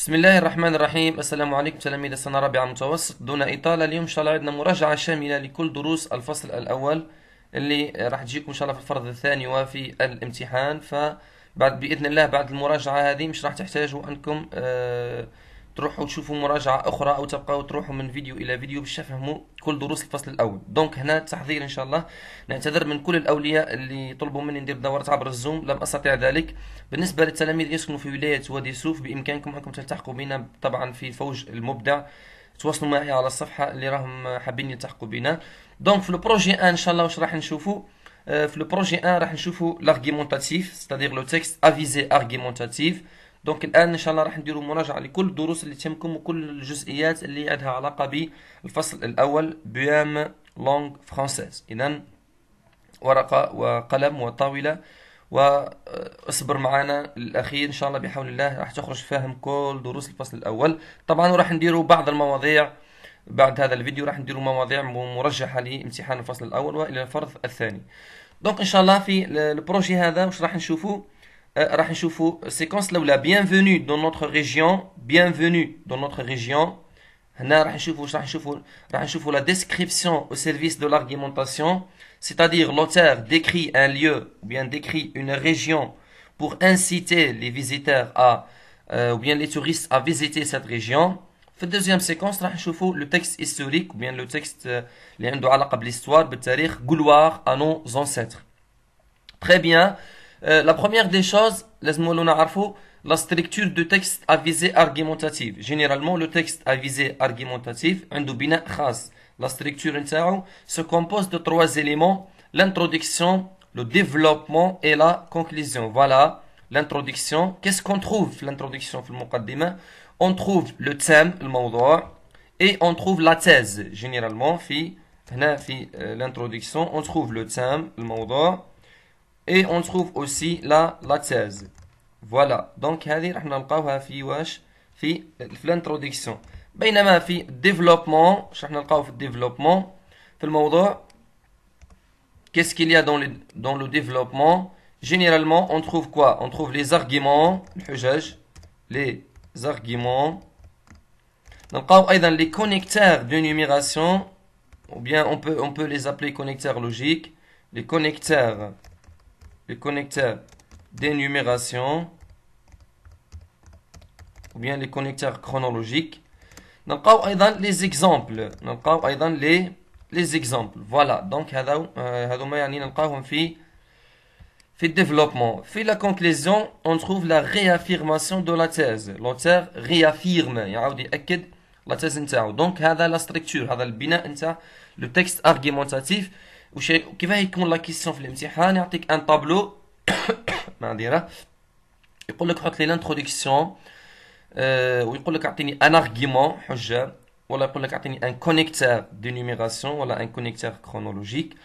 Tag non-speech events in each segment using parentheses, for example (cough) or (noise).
بسم الله الرحمن الرحيم السلام عليكم تلاميذ السنة الرابعة المتوسط دون إطالة اليوم إن شاء الله عندنا مراجعة شاملة لكل دروس الفصل الأول اللي راح تجيكم إن شاء الله في الفرض الثاني وفي الامتحان فبعد بإذن الله بعد المراجعة هذه مش راح تحتاجوا أنكم آه تروحوا تشوفوا مراجعه اخرى او تبقاو تروحوا من فيديو الى فيديو باش تفهموا كل دروس الفصل الاول دونك هنا تحضير ان شاء الله نعتذر من كل الاولياء اللي طلبوا مني ندير دورات عبر الزوم لم استطع ذلك بالنسبه للتلاميذ يسكنوا في ولايه وادي سوف بامكانكم انكم تلتحقوا بنا طبعا في فوج المبدع تواصلوا معي على الصفحه اللي راهم حابين يلتحقوا بنا دونك في البروجي ان شاء الله واش راح نشوفوا آه، في البروجي ان راح نشوفوا لارغيمونتاتيف ستادير لو تيكست افيزي ارغيمونتاتيف دونك الان ان شاء الله راح نديروا مراجعه لكل الدروس اللي تمكم وكل الجزئيات اللي عندها علاقه بالفصل الاول بيام لونغ فرونسيز اذا ورقه وقلم وطاوله واصبر معنا الاخير ان شاء الله بحول الله راح تخرج فاهم كل دروس الفصل الاول طبعا راح نديروا بعض المواضيع بعد هذا الفيديو راح نديروا مواضيع مرجحه لامتحان الفصل الاول والى الفرض الثاني دونك ان شاء الله في البروجي هذا واش راح نشوفوا Euh, séquence là où la bienvenue dans notre région, bienvenue dans notre région. la description au service de l'argumentation, c'est-à-dire l'auteur décrit un lieu ou bien décrit une région pour inciter les visiteurs à euh, ou bien les touristes à visiter cette région. deuxième séquence le texte historique, ou bien le texte euh, lié à l'histoire, l'histoire à dire بالتاريخ à nos ancêtres. Très bien. Euh, la première des choses, la structure de texte à visée argumentative. Généralement, le texte à visée argumentative, la structure se compose de trois éléments, l'introduction, le développement et la conclusion. Voilà l'introduction. Qu'est-ce qu'on trouve l'introduction On trouve le thème, le droit, et on trouve la thèse. Généralement, fi, euh, l'introduction, on trouve le thème, le droit. Et on trouve aussi la thèse Voilà. Donc, on راح نلقاوها l'introduction. بينما في on راح qu'est-ce qu'il y a dans le dans le développement généralement on trouve quoi on trouve les arguments les arguments On trouve dans les connecteurs de numération ou bien on peut on peut les appeler connecteurs logiques les connecteurs les connecteurs d'énumération ou bien les connecteurs chronologiques. Donc, les exemples. Donc, les, les exemples. Voilà. Donc, euh, fait développement. Fait la conclusion, on trouve la réaffirmation de la thèse. L'auteur réaffirme. La thèse Donc, la structure. Le texte argumentatif. Ou qui va répondre à la question, il y a un tableau, (coughs) ben, il y a une un argument, un connecteur de numération d'énumération, un connecteur chronologique,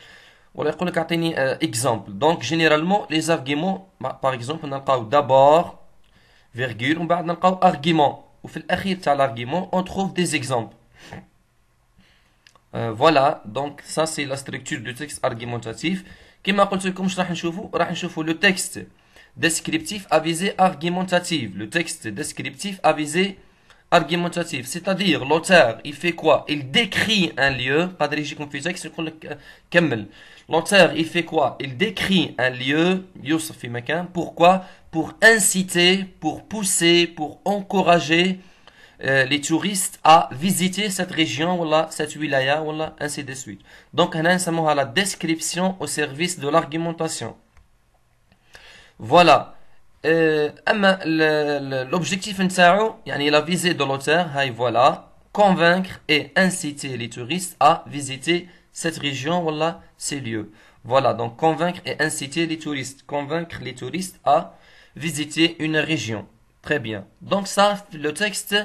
ou un euh, exemple. Donc, généralement, les arguments, bah, par exemple, on a pas d'abord, virgule, on a pas argument. à fait de l'argument, on trouve des exemples. Euh, voilà, donc ça c'est la structure du texte argumentatif. Comme le texte descriptif avisé argumentatif. Le texte descriptif avisé argumentatif. C'est-à-dire, l'auteur, il fait quoi Il décrit un lieu. Pas de régie c'est comme le L'auteur, il fait quoi Il décrit un lieu, Pourquoi Pour inciter, pour pousser, pour encourager euh, les touristes à visiter cette région ou là, cette wilaya ou là, ainsi de suite. Donc, on a la description au service de l'argumentation. Voilà. Euh, l'objectif la visée de l'auteur, voilà, convaincre et inciter les touristes à visiter cette région ou là, ces lieux. Voilà, donc convaincre et inciter les touristes, convaincre les touristes à visiter une région. Très bien. Donc ça, le texte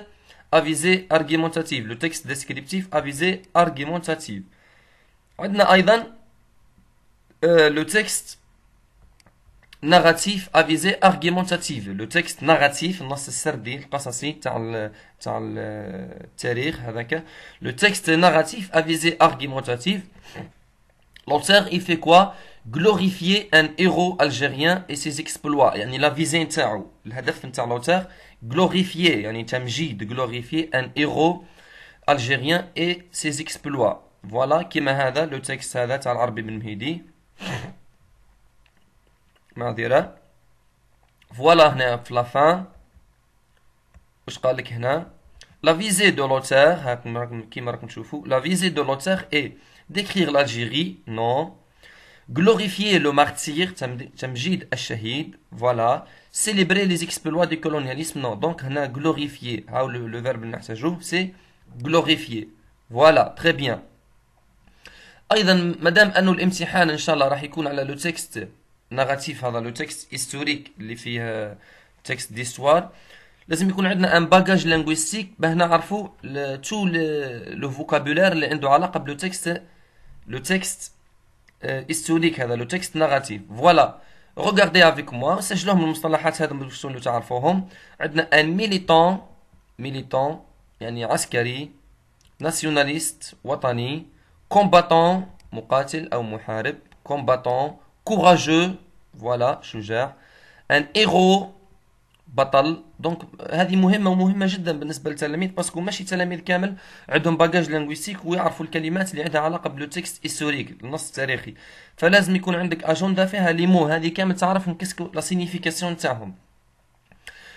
à visée argumentative. Le texte descriptif à visée argumentative. On a euh, le texte narratif à visée argumentative. Le texte narratif, le texte narratif à visée argumentative. L'auteur, il fait quoi Glorifier un héros algérien et ses exploits. Il a visé un l'auteur, glorifier, un tamjid, de glorifier un héros algérien et ses exploits. Voilà, كما هذا le texte de تاع العربي بن Voilà هنا في la fin. واش قال لك هنا؟ La visée de l'auteur, hein, la visée de l'auteur est décrire l'Algérie, non. Glorifier le martyr, Tamjid al-Shahid, voilà célébrer les exploits du colonialisme, non. Donc, on a glorifié. Le, le verbe c'est glorifier. Voilà, très bien. ايضا مادام انه الامتحان ان شاء الله راح يكون على لو تيكست ناراتيف هذا le texte هيستوريك اللي فيه تيكست ديستوار لازم يكون عندنا ان باجاج لانغويستيك باه نعرفوا تو لو فوكابولير اللي عنده بلو لو هذا voilà. Regardez avec moi, سجلوهم المصطلحات هذا باش تولوا تعرفوهم عندنا ان ميليتون ميليتون يعني عسكري ناسيوناليست وطني كومباتون مقاتل او محارب كومباتون كوراجو فوالا شجاع ان هيرو بطل دونك هذه مهمه ومهمه جدا بالنسبه للتلاميذ باسكو ماشي تلاميذ كامل عندهم باجاج لينغويستيك ويعرفوا الكلمات اللي عندها علاقه بلو تيكست هيستوريك النص التاريخي فلازم يكون عندك اجندة فيها لي مو هذه كامل تعرفهم كيسكو لا سينيفيكاسيون تاعهم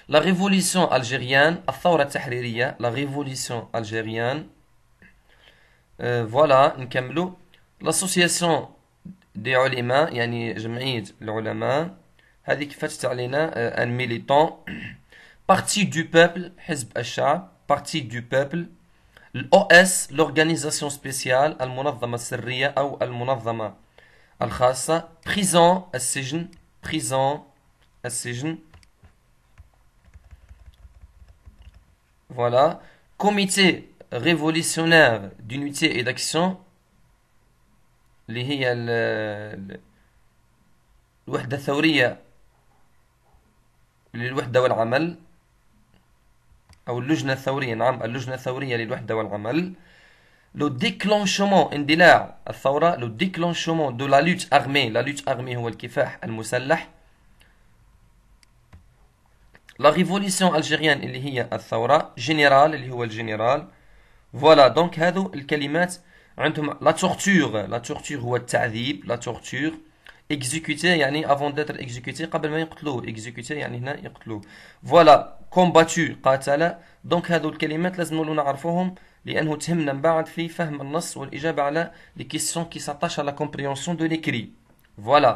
لا ريفوليسيون الجيريان الثوره التحريريه لا ريفوليسيون الجيريان فوالا نكملو لاسوسياسيون دي علماء يعني جمعيه العلماء Hadik Fatserlenin, euh, un militant, parti du peuple, Hezbollah, parti du peuple, OS, l'organisation spéciale, Al Monavvama Serria ou Al Monavvama, Al Khassa, prison, prison, voilà, Comité révolutionnaire d'unité et d'action, lihiya la, للوحدة والعمل أو اللجنة الثورية نعم اللجنة الثورية للوحدة والعمل لو ديكلونشمون اندلاع الثورة لو ديكلونشمون دو لا لوت أغمي لا لوت أغمي هو الكفاح المسلح لا ريفوليسيون الجيريان اللي هي الثورة جنرال اللي هو الجنرال فوالا دونك هذو الكلمات عندهم لا تورتور لا تورتور هو التعذيب لا تورتور exécuté يعني avant d'être exécuté قبل ما يقتلوه exécuté il هنا يقتلوه voilà combattu قاتل donc هذو الكلمات لازم نعرفوهم لانه تهمنا من بعد في فهم النص والاجابه على les questions qui s'attachent à la compréhension de l'écrit voilà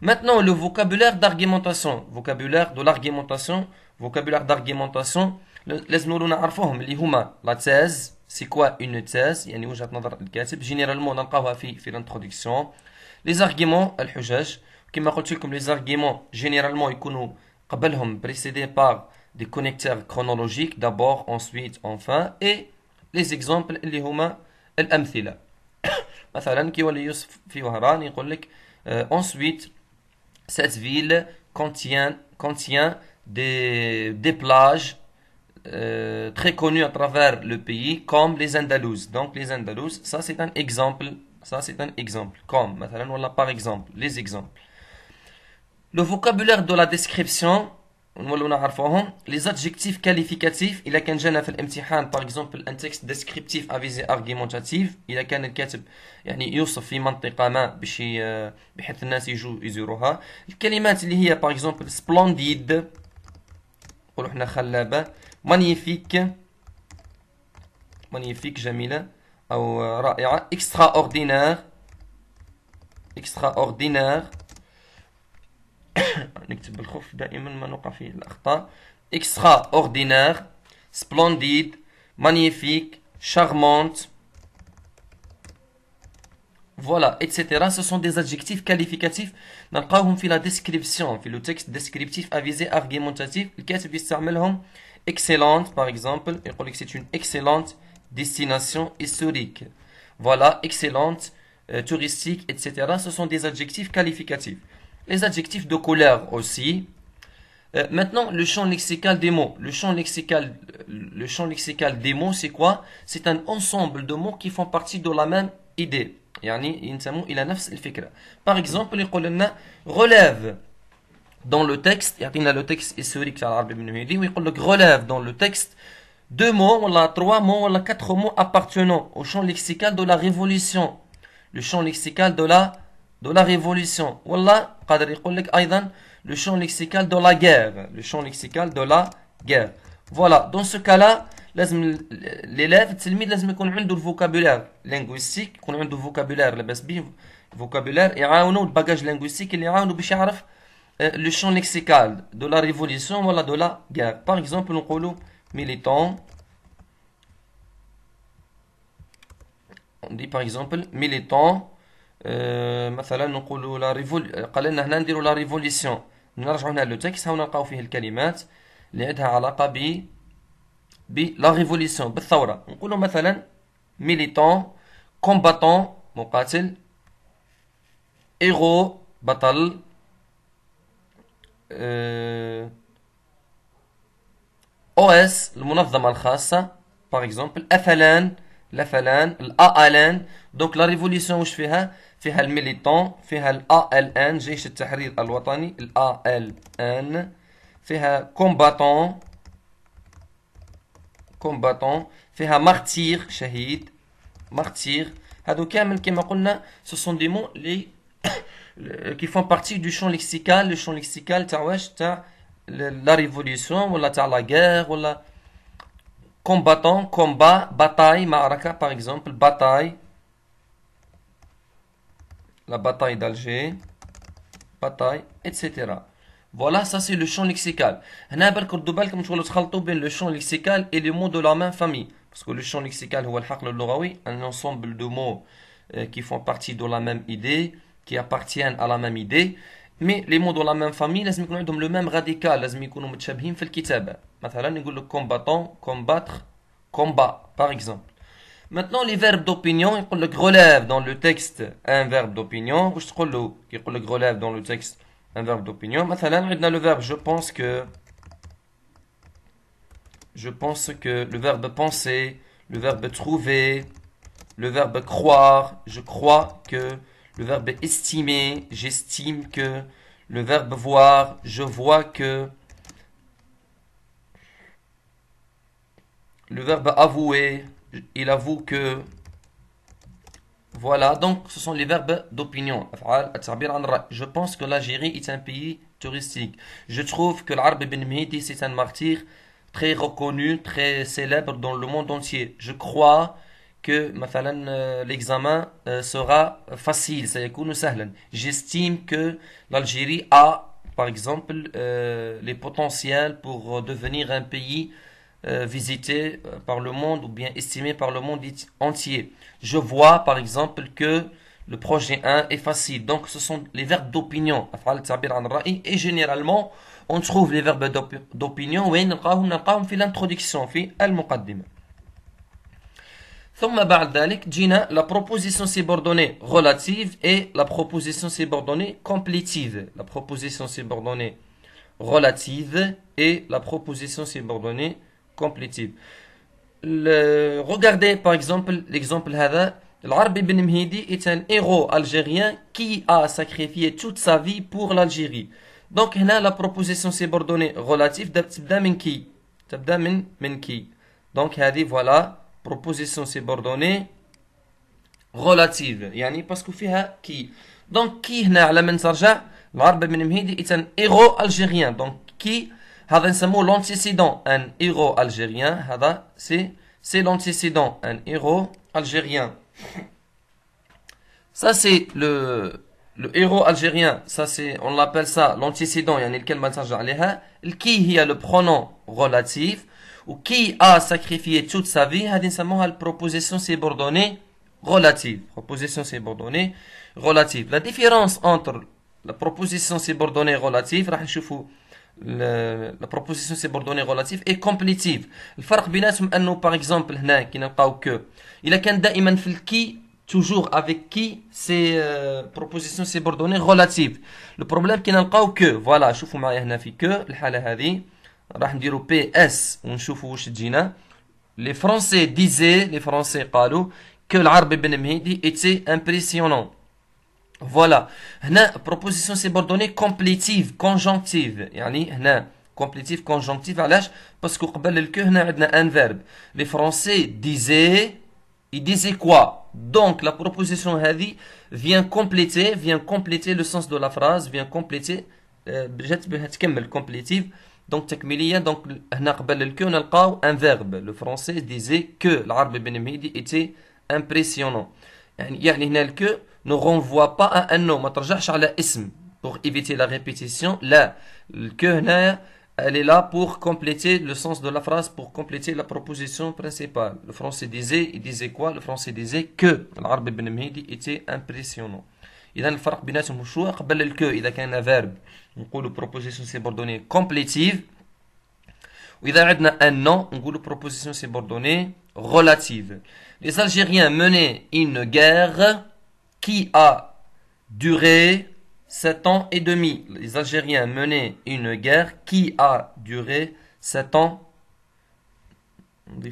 maintenant le vocabulaire d'argumentation vocabulaire de l'argumentation vocabulaire d'argumentation لازم que نعرفوهم اللي هما la thèse c'est quoi une thèse يعني وجهه نظر الكاتب généralement نلقاوها في في l'introduction les arguments, les comme généralement sont قبلهم précédés par des connecteurs chronologiques d'abord ensuite enfin et les exemples اللي هما مثلا كي في وهران يقول لك ensuite cette ville contient contient des plages euh, très connues à travers le pays comme les andalous Donc les andalous ça c'est un exemple ça, c'est un exemple. Comme, maintenant, par exemple, les exemples. Le vocabulaire de la description, On les adjectifs qualificatifs, il y a qu'un jeune fait par exemple, un texte descriptif à visée argumentative, il y a qu'un الكاتب يعني يوصف في منطقة texte, باش بحيث الناس يجوا يزوروها. il y a par exemple splendide, magnifique, magnifique جميلة extraordinaire extraordinaire (coughs) extraordinaire splendide magnifique charmante voilà, etc. Ce sont des adjectifs qualificatifs. trouve fait la description, le texte descriptif avisé argumentatif. excellente par exemple. dit que c'est une excellente destination historique. Voilà, excellente, euh, touristique, etc. Ce sont des adjectifs qualificatifs. Les adjectifs de couleur aussi. Euh, maintenant, le champ lexical des mots. Le champ lexical, euh, le champ lexical des mots, c'est quoi C'est un ensemble de mots qui font partie de la même idée. Par exemple, les relève dans le texte, il y a le texte historique, relève dans le texte deux mots, trois mots, quatre mots appartenant au champ lexical de la révolution. Le champ lexical de la, de la révolution. voilà le champ lexical de la guerre. Le champ lexical de la guerre. Voilà, dans ce cas-là, l'élève, l'élève, qu'on ait le vocabulaire linguistique, qu'on ait le vocabulaire, vocabulaire, et un bagage linguistique, Il a euh, le champ lexical de la révolution, voilà, de la guerre. Par exemple, on militant. On dit par exemple militant. مثلا نقولوا لا ريفول قال لنا هنا نديروا لا ريفوليسيون نرجعوا هنا لو تكست هاو نلقاو فيه الكلمات اللي عندها علاقه ب ب لا ريفوليسيون بالثوره نقولوا مثلا ميليتون كومباتون مقاتل ايغو بطل أه او اس المنظمه الخاصه باغ اكزومبل افلان لفلان الالان دونك لا ريفوليسيون واش فيها فيها الميليتون فيها الالان جيش التحرير الوطني الالان فيها كومباتون كومباتون فيها مارتير شهيد مارتير هادو كامل كما قلنا سو سون دي مون لي كي فون بارتي دو شون ليكسيكال لو شون ليكسيكال تاع واش تاع la révolution, la, la guerre, combattant, combat, bataille, maraca par exemple, bataille, la bataille d'Alger, bataille, etc. Voilà, ça c'est le champ lexical. le champ lexical et les mots de la même famille. Parce que le champ lexical, un ensemble de mots euh, qui font partie de la même idée, qui appartiennent à la même idée mais les mots dans la même famille, لازم يكون عندهم لو ميم راديكال لازم يكونوا متشابهين في الكتابه مثلا نقول لك كومباتون كومباتر كومبا باغ اكزومبل Maintenant, les verbes d'opinion, il le relève dans le texte un verbe d'opinion. Ou je le relève dans le texte un verbe d'opinion. Maintenant, on a le verbe je pense que. Je pense que. Le verbe penser, le verbe trouver, le verbe croire. Je crois que le verbe estimer, j'estime que, le verbe voir, je vois que, le verbe avouer, il avoue que, voilà, donc ce sont les verbes d'opinion. Je pense que l'Algérie est un pays touristique. Je trouve que l'Arab bin Mehdi, c'est un martyr très reconnu, très célèbre dans le monde entier. Je crois que euh, l'examen euh, sera facile, J'estime que l'Algérie a, par exemple, euh, les potentiels pour devenir un pays visité par le monde ou bien estimé par le monde entier. Je vois, par exemple, que le projet 1 est facile. Donc, ce sont les verbes d'opinion. Et généralement, on trouve les verbes d'opinion. Dans l'introduction, dans ma بعد ذلك la proposition subordonnée relative et la proposition subordonnée complétive. La proposition subordonnée relative et la proposition subordonnée complétive. regardez par exemple l'exemple هذا ibn Mhidi est un héros algérien qui a sacrifié toute sa vie pour l'Algérie. Donc, la proposition subordonnée relative تبدأ من qui qui Donc, voilà proposition subordonnée relative. Yani parce qu'il y qui. Donc qui est là à L'arbre est un héros algérien. Donc qui C'est l'antécédent. Un héros algérien. C'est l'antécédent. Un héros algérien. Ça c'est le, héros algérien. Ça c'est on l'appelle ça l'antécédent. Il y a hein? qui Qui a le pronom relatif? ou qui a sacrifié toute sa vie, dit la proposition subordonnée relative. Proposition subordonnée relative. La différence entre la proposition subordonnée relative, et la proposition subordonnée relative est complétive. الفرق بيناتهم انه par exemple هنا كي نلقاو que الا كان دائما toujours avec qui c'est euh, proposition subordonnée relative. Le problème qui n'a pas que voilà, je معايا هنا que le. Les Français disaient, les que l'arbre était impressionnant. Voilà. une proposition subordonnée complétive conjonctive. Yanni hna complétive conjonctive alah, parce que un verbe. Les Français disaient, ils disaient quoi? Donc la proposition vient compléter, le sens de la phrase, vient compléter. Euh, donc, takmiliya, donc, un verbe. Le français disait que l'arabe ibn Mehdi était impressionnant. يعني que ne renvoie pas à un nom. على اسم. Pour éviter la répétition, là, le que elle est là pour compléter le sens de la phrase, pour compléter la proposition principale. Le français disait, il disait quoi Le français disait que l'arabe ibn Mehdi était impressionnant. Si on a un verbe, on dit que proposition s'est abandonnée complétive. Si on a un nom, on dit que proposition s'est abandonnée relative. Les Algériens menaient une guerre qui a duré 7 ans et demi. Les Algériens menaient une guerre qui a duré 7 ans et demi.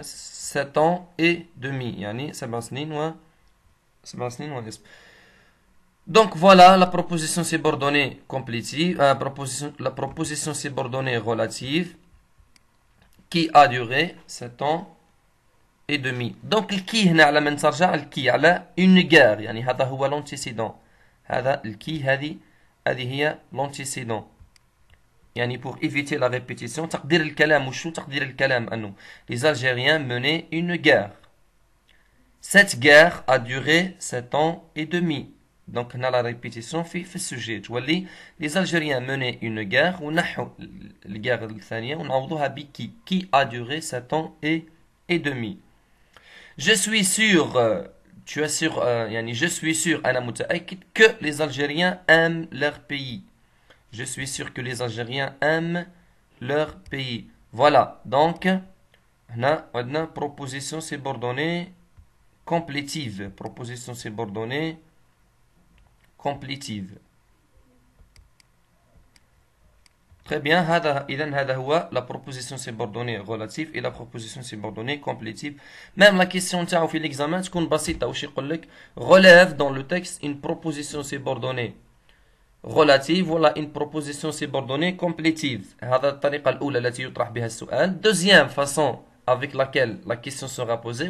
C'est-à-dire sept ans et demi. Donc voilà la proposition subordonnée complétive, euh, proposition, la proposition subordonnée relative qui a duré 7 ans et demi. Donc le qui هنا على من ترجع الكي على une guerre يعني هذا هو l'antécédent. هذا الكي هذه هذه هي l'antécédent. يعني pour éviter la répétition تقدير الكلام وشو تقدير الكلام انه les Algériens menaient une guerre. Cette guerre a duré 7 ans et demi. Donc, on a la répétition في في vois les Algériens menaient une guerre ونحو guerre الثانية ونعوضوها qui a duré 7 ans et, et demi. Je suis sûr, euh, tu es sûr, euh, je suis sûr, que les Algériens aiment leur pays. Je suis sûr que les Algériens aiment leur pays. Voilà, donc, on a une proposition subordonnée complétive. Proposition subordonnée complétive. Très bien, la proposition subordonnée relative et la proposition subordonnée complétive. Même la question de l'examen, relève dans le texte une proposition subordonnée relative voilà une proposition subordonnée complétive. Deuxième façon avec laquelle la question sera posée,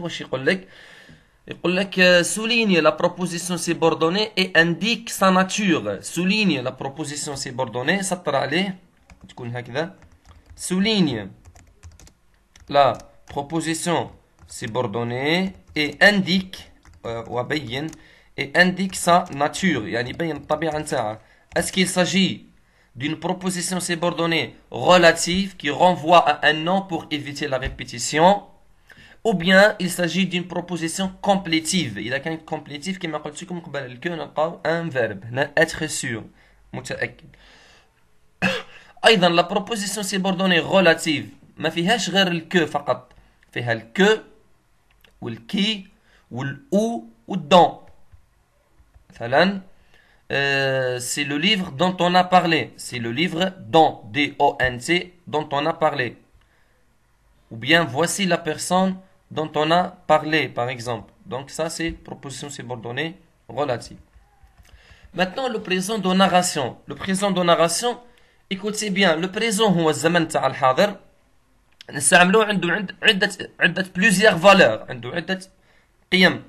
dit que souligne la proposition subordonnée et indique sa nature souligne la proposition subordonnée سطر souligne la proposition subordonnée et indique euh, et indique sa nature hein. est-ce qu'il s'agit d'une proposition subordonnée relative qui renvoie à un nom pour éviter la répétition ou bien il s'agit d'une proposition complétive. Il y a qu'un complétif qui m'a dit comme un verbe, être sûr. (coughs) la proposition relative سيبوردوني غولاتيف ما le que ou le où ou euh, c'est le livre dont on a parlé. C'est le livre dont, d o n dont on a parlé. Ou bien voici la personne dont on a parlé, par exemple. Donc ça, c'est proposition subordonnée relative. Maintenant, le présent de narration. Le présent de narration, écoutez bien, le présent هو الزمن تاع الحاضر نستعملوه عنده عدة عدة عدة valeurs عنده عدة قيم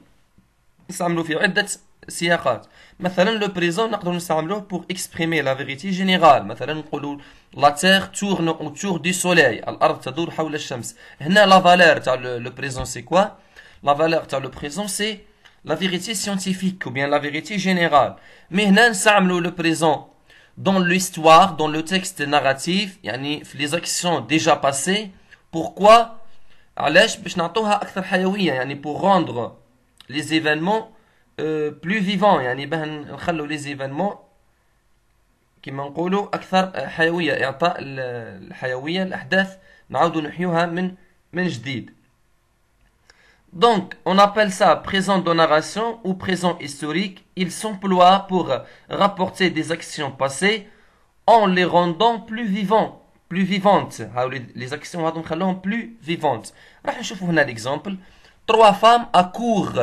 نستعملو فيه عدة par exemple le présent nous sommes là pour exprimer la vérité générale par exemple la terre tourne autour du soleil la terre tourne autour du soleil et bien la valeur de le présent c'est quoi la valeur de le présent c'est la vérité scientifique ou bien la vérité générale mais nous sommes le présent dans l'histoire dans le texte narratif les actions déjà passées pourquoi parce que je n'ai pour rendre les événements euh, plus vivant يعني باه نخلو لي زيفينمون كيما نقولوا اكثر حيويه اعطاء الحيويه الاحداث نعاودو نحيوها من من جديد Donc, on appelle ça présent de narration ou présent historique. Il s'emploie pour rapporter des actions passées en les rendant plus vivants, plus vivantes. Les actions plus vivantes. On va voir l'exemple. Trois femmes accourent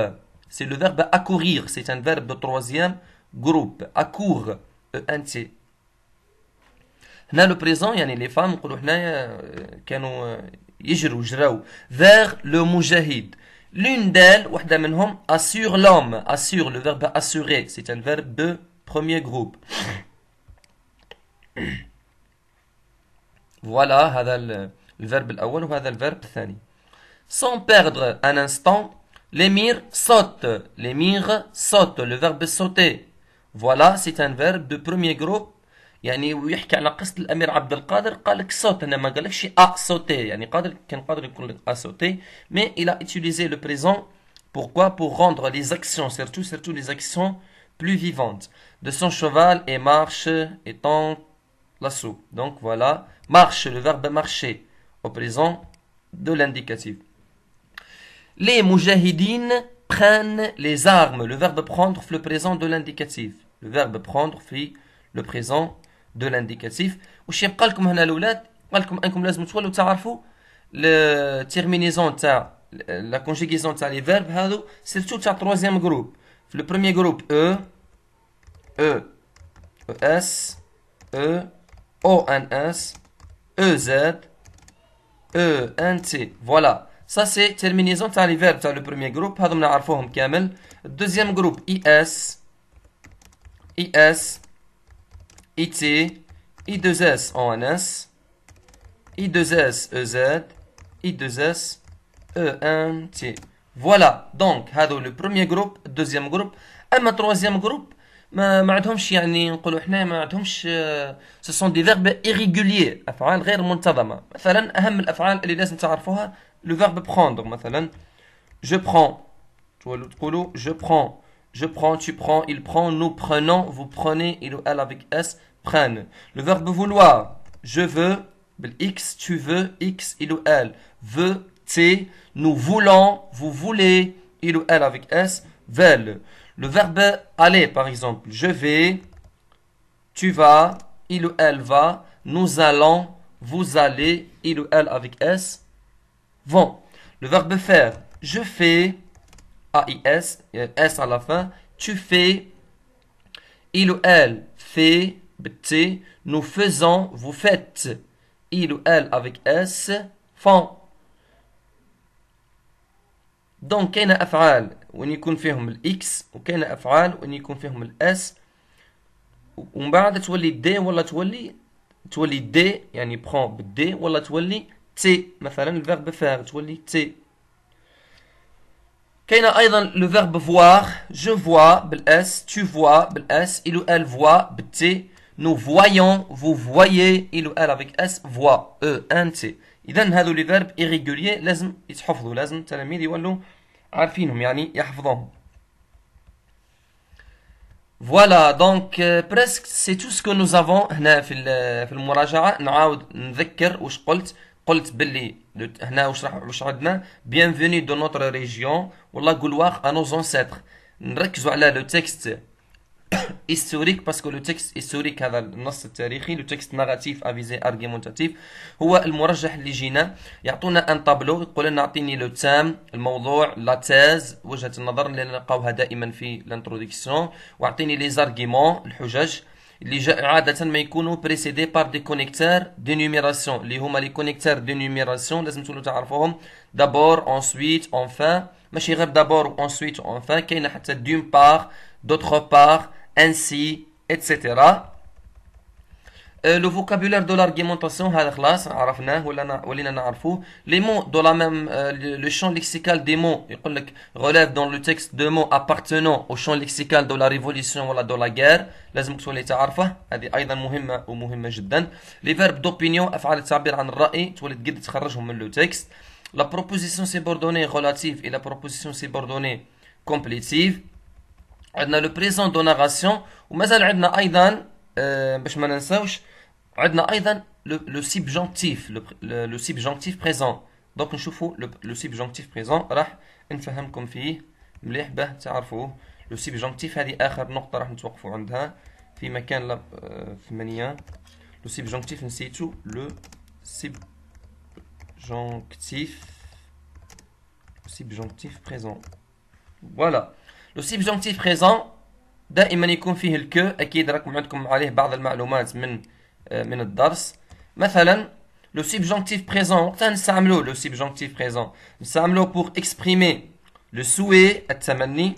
c'est le verbe accourir. C'est un verbe de troisième groupe. Accour euh, E-N-T. le présent, a les femmes كانوا يجروا جراو vers le mujahid. L'une d'elles, assure l'homme. Assure, le verbe assurer. C'est un verbe de premier groupe. (coughs) Voilà, le verbe وهذا le verbe Sans perdre un instant, L'émir saute. L'émir saute. Le verbe sauter. Voilà, c'est un verbe de premier groupe. sauter mais il a utilisé le présent pourquoi pour rendre les actions surtout surtout les actions plus vivantes de son cheval et marche étant tend l'assaut. donc voilà marche le verbe marcher au présent de l'indicatif les mujahidines prennent les armes. Le verbe prendre fait le présent de l'indicatif. Le verbe prendre fait le présent de l'indicatif. Ou vous le terminaison la conjugaison des verbes, c'est tout troisième groupe. Le premier groupe, e, e, E, S, E, O, N, S, E, Z, E, N, T. Voilà. Ça c'est terminaison تاع les verbes تاع le premier groupe هذو نعرفوهم كامل. Deuxième groupe IS IS IT I2S en NS I2S EZ I2S E1T. Voilà, donc هذو le premier groupe, deuxième groupe, اما troisième groupe ما ما عندهمش يعني نقولوا حنا ما عندهمش سو سون دي فيرب ايريغوليي افعال غير منتظمه مثلا اهم الافعال اللي لازم تعرفوها le verbe prendre. Je prends. Je prends. Je prends, tu prends, il prend, nous prenons, vous prenez, il ou elle avec S prennent. Le verbe vouloir. Je veux, X, tu veux, X, il ou elle. veut, T, nous voulons, vous voulez, il ou elle avec S, veulent. Le verbe aller, par exemple. Je vais, tu vas, il ou elle va, nous allons, vous allez, il ou elle avec S, Bon, le verbe faire, je fais, A-I-S, S à la fin, tu fais, il ou elle fait, T, nous faisons, vous faites, il ou elle avec S, fin. Donc, il y a où on y confirme le X, ou il y a on y confirme le S, ou on tu vois D, ou tu vois D, prend D, ou tu تي مثلا الفيرب فير تولي تي كاينه ايضا لو فيرب فوار جو فوا بالاس تو فوا بالاس الو ال فوا بالتي نو فوايون فو فوايي الو ال افيك اس فوا او ان تي اذا هذو لي فيرب ايريغولي لازم يتحفظوا لازم التلاميذ يولوا عارفينهم يعني يحفظوهم Voilà, donc euh, presque c'est tout ce que nous avons هنا في في المراجعة نعاود نذكر واش قلت قلت باللي هنا واش راح واش عندنا فيني دو نوتر ريجيون والله قولواغ ا نو زونسيتر نركزوا على لو تكست هيستوريك باسكو لو تكست هيستوريك هذا النص التاريخي لو تكست ناراتيف افيزي ارغيمونتاتيف هو المرجح اللي جينا يعطونا ان طابلو يقول لنا اعطيني لو تام الموضوع لا تيز وجهه النظر اللي نلقاوها دائما في لانتروديكسيون واعطيني لي زارغيمون الحجج Les adaptations médicales par des connecteurs d'enumération. Les hommes à les connecteurs d'enumération, d'abord, ensuite, enfin. Mais je d'abord, ensuite, enfin. d'une part, d'autre part, ainsi, etc. Euh, le vocabulaire de l'argumentation, les mots dans la même, euh, le champ lexical des mots, relève dans le texte de mots appartenant au champ lexical de la révolution ou de la guerre. Les verbes d'opinion, le texte. La proposition subordonnée relative et la proposition subordonnée complétive. On a le présent de narration. عندنا ايضا لو سيبجونكتيف لو سيبجونكتيف بريزون دونك نشوفوا لو سيبجونكتيف بريزون راح نفهمكم فيه مليح باه تعرفوه لو سيبجونكتيف هذه اخر نقطه راح نتوقفوا عندها في مكان لب... ثمانية لو سيبجونكتيف نسيتو لو سيبجونكتيف سيبجونكتيف بريزون فوالا لو سيبجونكتيف بريزون دائما يكون فيه الكو اكيد راكم عندكم عليه بعض المعلومات من من euh, le subjonctif présent le subjonctif présent pour exprimer le souhait souhait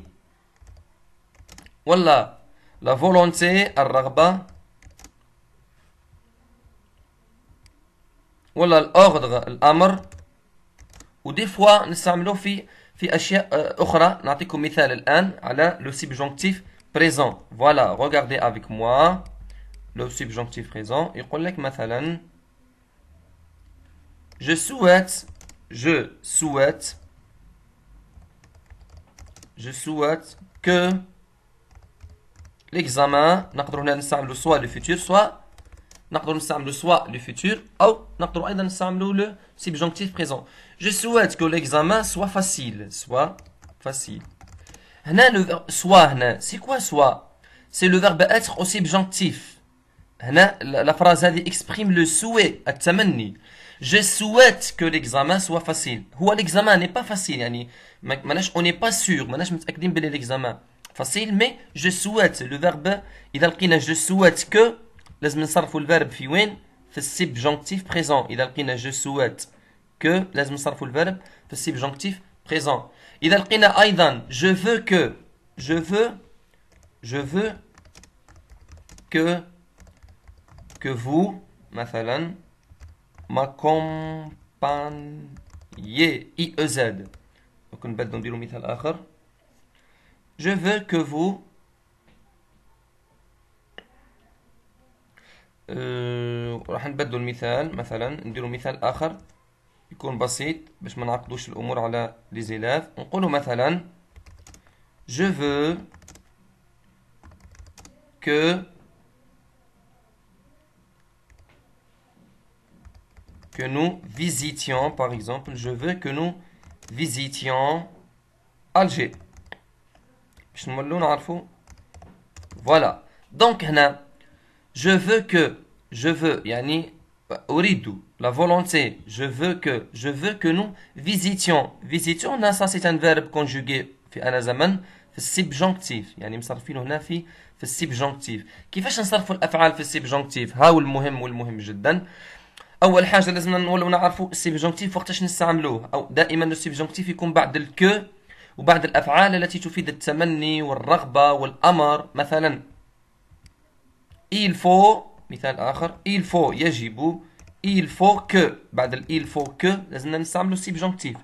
Voilà la volonté الرغبة ولا الأغدر الأمر l'ordre. فوا des في في euh, le subjonctif présent voilà regardez avec moi le subjonctif présent, il dit Je souhaite, je souhaite, je souhaite que l'examen, soit le futur, soit soit le futur, ou le subjonctif présent. Je souhaite que l'examen soit facile, soit facile. Soit, c'est quoi soit C'est le verbe être au subjonctif la phrase exprime le souhait, Je souhaite que l'examen soit facile. l'examen n'est pas facile, on n'est pas sûr, l'examen facile, mais je souhaite, le verbe, il a je souhaite que, le verbe fi win, subjonctif présent, je souhaite que, le verbe, subjonctif présent. je veux que, je veux, je veux que, que vous مثلا m'accompagnez اي او زد دونك نبدلو نديرو مثال اخر je veux que vous أه... راح نبدلو المثال مثلا نديرو مثال اخر يكون بسيط باش ما نعقدوش الامور على لي زيلاف نقولوا مثلا جو فو كو que nous visitions, par exemple, je veux que nous visitions Alger. Voilà. Donc, je veux que, je veux, Yanni, Oridou, la volonté, je veux que, je veux que nous visitions. Visitions, ça c'est un verbe conjugué, Anazaman, subjonctif. Yanni, Msarfino, Nafi, subjonctif. Qui fait un Sarfou, Afal, subjonctif. Haoul, c'est Mouhem, Jeddan. اول حاجه لازمنا نولوا نعرفوا السبجونكتيف وقتاش نستعملوه او دائما السبجونكتيف يكون بعد الكو وبعد الافعال التي تفيد التمني والرغبه والامر مثلا il faut مثال اخر il faut يجب il faut que بعد ال il faut que لازمنا نستعملوا السبجونكتيف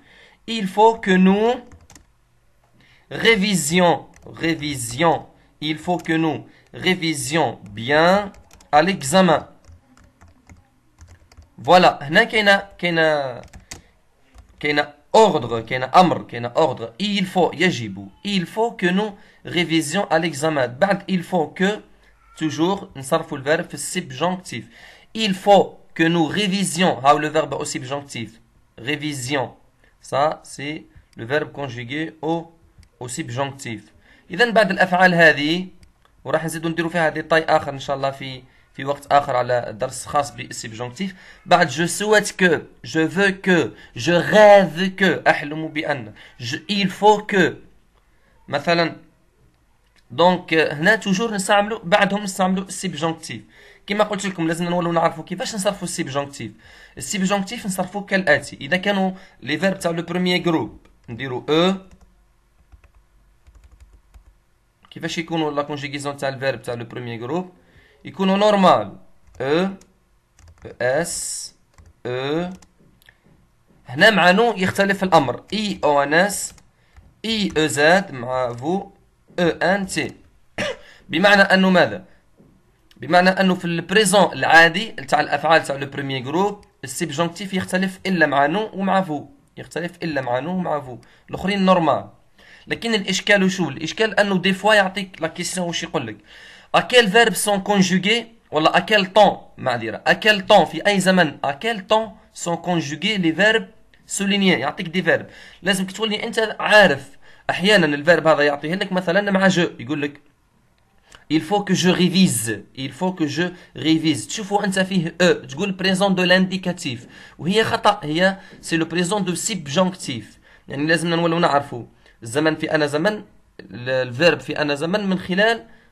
il faut que nous révision révision il faut que nous révision bien à l'examen Voilà, هنا كاينه كاينه كاينه ordre, كاينه امر, كاينه ordre. Il faut يجب, il faut que nous révisions à l'examen. بعد il faut que toujours نصرفوا le في subjonctif. Il faut que nous révisions how le verbe au subjonctif. Révision. Ça c'est le verbe conjugué au au subjonctif. dans بعد الافعال هذه وراح نزيدو نديرو فيها ديتاي اخر ان شاء الله في في وقت آخر على درس خاص بالسبجونكتيف بعد جو سويت كو جو فو كو جو غاف كو أحلم بأن جو إل فو كو مثلا دونك هنا توجور نستعملوا بعدهم نستعملوا السبجونكتيف كما قلت لكم لازم نولوا نعرفوا كيفاش نصرفوا السبجونكتيف السبجونكتيف نصرفوا كالاتي اذا كانوا لي فيرب تاع لو بروميير جروب نديروا او كيفاش يكونوا لا كونجيغيزون تاع الفيرب تاع لو بروميير جروب يكونوا نورمال او اس او هنا مع نو يختلف الامر اي او ان اس اي او زاد مع فو او ان تي بمعنى انه ماذا بمعنى انه في البريزون العادي تاع الافعال تاع لو بريمير جروب السبجونكتيف يختلف الا مع نو ومع فو يختلف الا مع نو ومع فو الاخرين نورمال لكن الاشكال شو الاشكال انه دي فوا يعطيك لا كيسيون واش يقول لك à quel verbe sont conjugués, voilà, à quel temps, à quel temps, في زمن à quel temps sont conjugués les verbes soulignés, يعطيك دي فيرب لازم تولي انت عارف احيانا الفيرب هذا يعطيه لك مثلا مع جو يقول لك il faut que je révise il faut que je révise تشوفوا انت فيه e تقول présent de l'indicatif وهي خطا هي c'est le présent de subjonctif يعني لازمنا نولوا نعرفوا الزمن في انا زمن الفيرب في انا زمن من خلال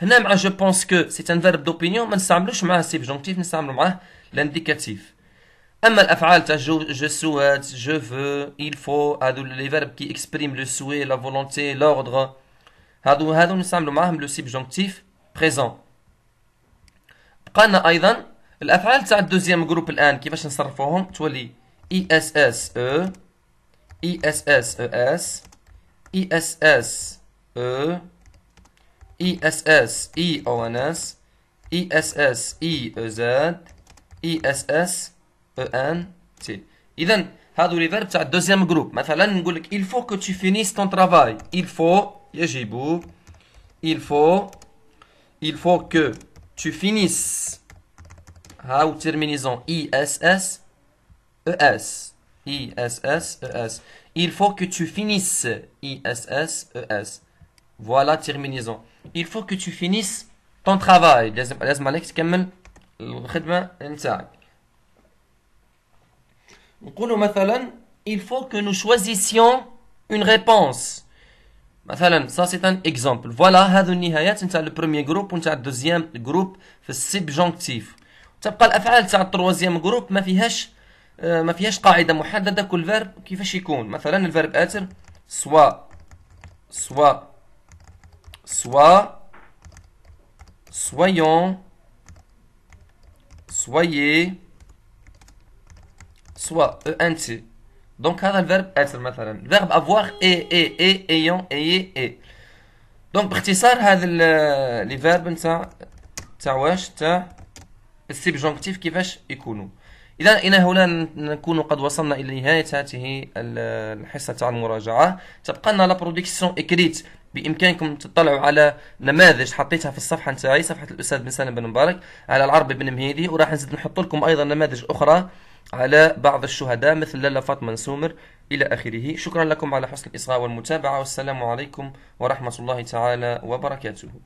N'empêche, je pense que c'est un verbe d'opinion. mais Me semble-t-il, le subjonctif ne semble pas l'indicatif. En mal d'afghans, je souhaite, je veux, il faut. Adou les verbes qui expriment le souhait, la volonté, l'ordre. Adou, adou, ne semble-t-il le subjonctif présent. Quand, à aïdan, les afghans sont deuxième groupe. L'année qui va se servir pour eux, tu vois les e, e S ISS IONS, ISS IEZ, ISS ENT. إذا هادو لي فيرب تاع الدوزيام جروب مثلا نقول il faut que tu finisses ton travail il faut il faut il faut que tu finisses هاو terminaison I-S-S-E-S e e il faut que tu finisses I-S-S-E-S e voilà terminaison il faut que tu finisses ton travail لازم عليك تكمل الخدمة نتاعك نقولوا مثلا il faut que nous choisissions une réponse مثلا ça c'est un exemple voilà هذو النهايات نتاع البروميي جروب ونتاع الدوزيام جروب في السبجونكتيف تبقى الافعال تاع التروازيام جروب ما فيهاش ما فيهاش قاعده محدده كل فيرب كيفاش يكون مثلا الفيرب اتر سوا سوا Soit, soyons, soyez, soit, ENT. Euh, Donc, هذا الفيرب être مثلا. Verbe avoir et, et, et, ayant, ayez, et. دونك باختصار هذا لي فيرب نتاع تاع واش تاع السبجونكتيف كيفاش يكونوا اذا الى هنا نكون قد وصلنا الى نهايه هذه الحصه تاع المراجعه تبقى لنا لا برودكسيون اكريت بامكانكم تطلعوا على نماذج حطيتها في الصفحه نتاعي صفحه الاستاذ بن سالم بن مبارك على العربي بن مهيدي وراح نزيد نحط لكم ايضا نماذج اخرى على بعض الشهداء مثل لاله فاطمه نسومر الى اخره شكرا لكم على حسن الاصغاء والمتابعه والسلام عليكم ورحمه الله تعالى وبركاته